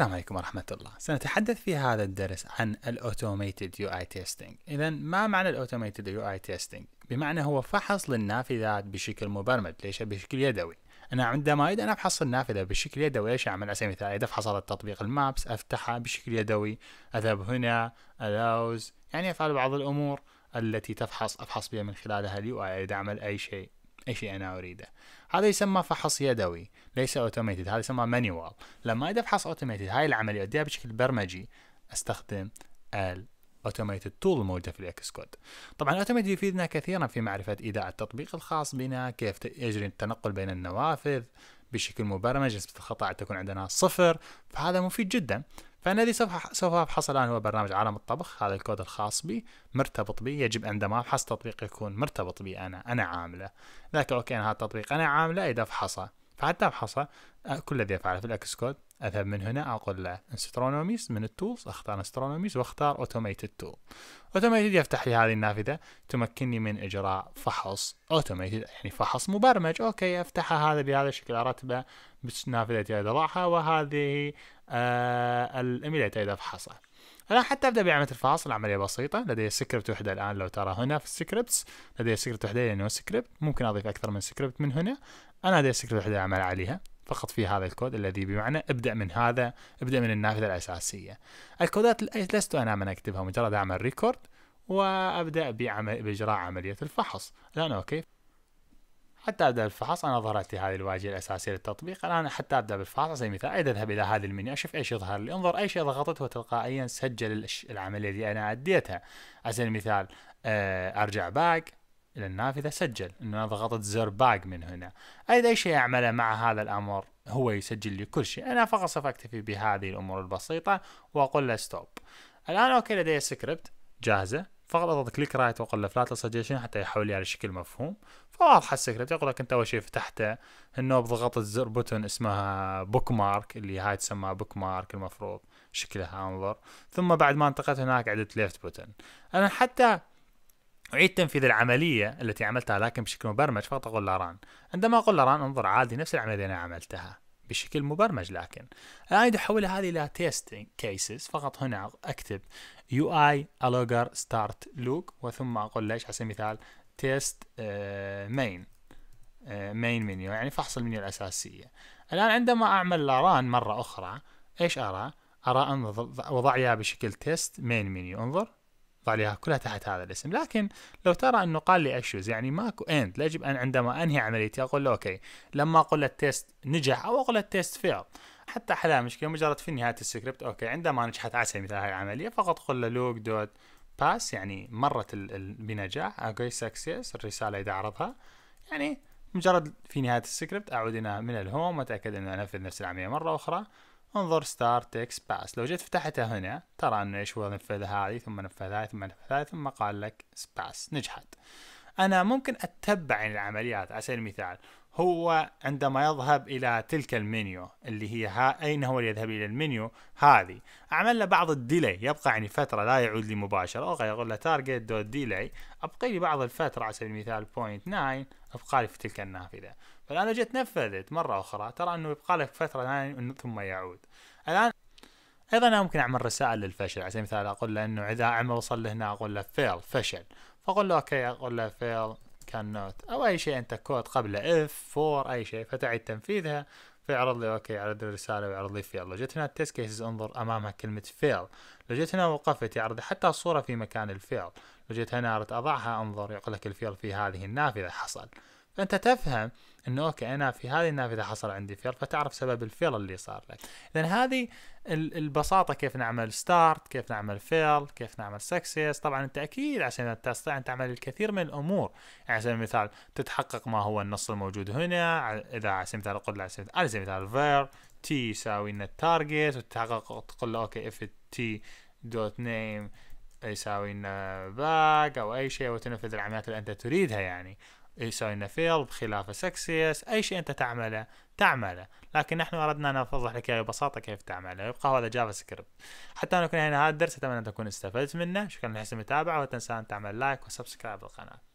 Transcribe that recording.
السلام عليكم ورحمة الله سنتحدث في هذا الدرس عن الأوتوميتد يو اي تيستينج إذا ما معنى الأوتوميتد يو اي تيستينج بمعنى هو فحص للنافذات بشكل مبرمج ليس بشكل يدوي أنا عندما أريد أن أفحص النافذة بشكل يدوي إيش أعمل على سبيل المثال إذا أفحص التطبيق المابس أفتحه بشكل يدوي أذهب هنا ألاوز يعني أفعل بعض الأمور التي تفحص أفحص بها من خلالها اليو اي أريد أعمل أي شيء أي شيء يعني أنا أريده هذا يسمى فحص يدوي ليس اوتوميتد هذا يسمى مانيوال لما اذا أفحص اوتوميتد هاي العملية أديها بشكل برمجي أستخدم الاوتوميتد تول الموجودة في الاكس كود طبعا الاوتوميتد يفيدنا كثيرا في معرفة إيداع التطبيق الخاص بنا كيف يجري التنقل بين النوافذ بشكل مبرمج نسبة الخطأ تكون عندنا صفر فهذا مفيد جدا فانا هذه سوف سوف افحص الان هو برنامج عالم الطبخ هذا الكود الخاص بي مرتبط بي يجب عندما افحص تطبيق يكون مرتبط بي انا انا عامله لكن اوكي انا هذا التطبيق انا عامله اذا افحصه فحتى افحصه كل الذي افعله في الاكس كود اذهب من هنا اقول له انسترونوميز من التولز اختار انسترونوميز واختار اوتوميتد تول اوتوميتد يفتح لي هذه النافذه تمكنني من اجراء فحص اوتوميتد يعني فحص مبرمج اوكي افتحها هذا بهذا الشكل ارتبه باش نافذة تاعي راحة وهذه آه الإيميل تاعي الآن حتى أبدأ بعملية الفحص العملية بسيطة لدي سكريبت وحدة الآن لو ترى هنا في السكريبتس لدي سكريبت وحدة لأنه سكريبت ممكن أضيف أكثر من سكريبت من هنا أنا لدي سكريبت وحدة أعمل عليها فقط في هذا الكود الذي بمعنى ابدأ من هذا ابدأ من النافذة الأساسية الكودات لست أنا من أكتبها مجرد أعمل ريكورد وأبدأ بعمل بإجراء عملية الفحص الآن أوكي حتى ابدا بالفحص انا ظهرت لي هذه الواجهه الاساسيه للتطبيق الان حتى ابدا بالفحص على سبيل المثال اذهب الى هذا المنيو اشوف ايش يظهر لي انظر اي شيء ضغطته تلقائيا سجل العمليه اللي انا اديتها على سبيل المثال آه، ارجع باك الى النافذه سجل انه انا ضغطت زر باك من هنا ايضا اي شيء اعمله مع هذا الامر هو يسجل لي كل شيء انا فقط سوف اكتفي بهذه الامور البسيطه واقول له ستوب الان اوكي لدي سكريبت جاهزه فقط اضغط كليك رايت واقول له سجيشن حتى يحول لي على شكل مفهوم فواضحه السكرت يقول لك انت اول شيء فتحته انه بضغط الزر بوتن اسمها بوك مارك اللي هاي تسمى بوك مارك المفروض شكلها انظر ثم بعد ما انتقلت هناك عدت ليفت بوتن انا حتى أعيد تنفيذ العملية التي عملتها لكن بشكل مبرمج فقط أقول له ران عندما أقول له ران انظر عادي نفس العملية اللي أنا عملتها بشكل مبرمج لكن الآن أريد أحول هذه إلى تيستنج كيسز فقط هنا أكتب يو اي الوجر start loop وثم أقول ليش على سبيل المثال تيست مين مين منيو يعني فحص المنيو الأساسية الآن عندما أعمل ران مرة أخرى إيش أرى؟ أرى أن وضع بشكل تيست مين منيو انظر طالعها كلها تحت هذا الاسم لكن لو ترى انه قال لي اشوز يعني ماكو اند يجب ان عندما انهي عمليتي اقول له اوكي لما اقول له التيست نجح او اقول له التيست فيل حتى حلا مشكله مجرد في نهايه السكريبت اوكي عندما نجحت على سبيل هاي العمليه فقط قل له لوك دوت باس يعني مرت بنجاح اوكي سكسس الرساله اذا عرضها يعني مجرد في نهايه السكريبت اعود الى من الهوم واتاكد انه انفذ نفس العمليه مره اخرى انظر ستار تكس باس لو جيت فتحتها هنا ترى انه ايش هو نفذ هذه ثم نفذ هذه ثم نفذ هذه ثم قال لك سباس نجحت انا ممكن اتبع العمليات على سبيل المثال هو عندما يذهب إلى تلك المنيو اللي هي ها أين هو يذهب إلى المنيو هذه أعمل له بعض الديلي يبقى يعني فترة لا يعود لي مباشرة أو أقول له تارجت دوت ديلي أبقي لي بعض الفترة على سبيل المثال بوينت 9 أبقى لي في تلك النافذة فالآن لو جيت نفذت مرة أخرى ترى أنه يبقى لك فترة ثم يعود الآن ايضا انا ممكن اعمل رسائل للفشل على سبيل المثال اقول له انه اذا عمل وصل لهنا اقول له فيل فشل فاقول له اوكي اقول له فيل كان نوت او اي شيء انت كود قبله اف فور اي شيء فتعيد تنفيذها فيعرض لي اوكي على الرساله ويعرض لي فيل لو جيت هنا التست كيسز انظر امامها كلمه فيل لو جيت هنا وقفت يعرض حتى الصوره في مكان الفيل لو جيت هنا اردت اضعها انظر يقول لك الفيل في هذه النافذه حصل فانت تفهم انه اوكي انا في هذه النافذه حصل عندي فيل فتعرف سبب الفيل اللي صار لك لان هذه البساطه كيف نعمل ستارت كيف نعمل فيل كيف نعمل سكسس طبعا انت اكيد عشان تستطيع ان تعمل الكثير من الامور يعني على سبيل المثال تتحقق ما هو النص الموجود هنا اذا على سبيل المثال قل على سبيل المثال فير تي يساوي لنا التارجت وتتحقق تقول له اوكي اف تي دوت نيم يساوي لنا باك او اي شيء وتنفذ العمليات اللي انت تريدها يعني يسوي لنا فيل بخلاف سكسيس اي شيء انت تعمله تعمله لكن نحن اردنا ان نوضح لك ببساطه كيف تعمله يبقى هذا جافا سكريبت حتى نكون هنا هذا الدرس اتمنى ان تكون استفدت منه شكرا لحسن المتابعه ولا تنسى ان تعمل لايك وسبسكرايب للقناه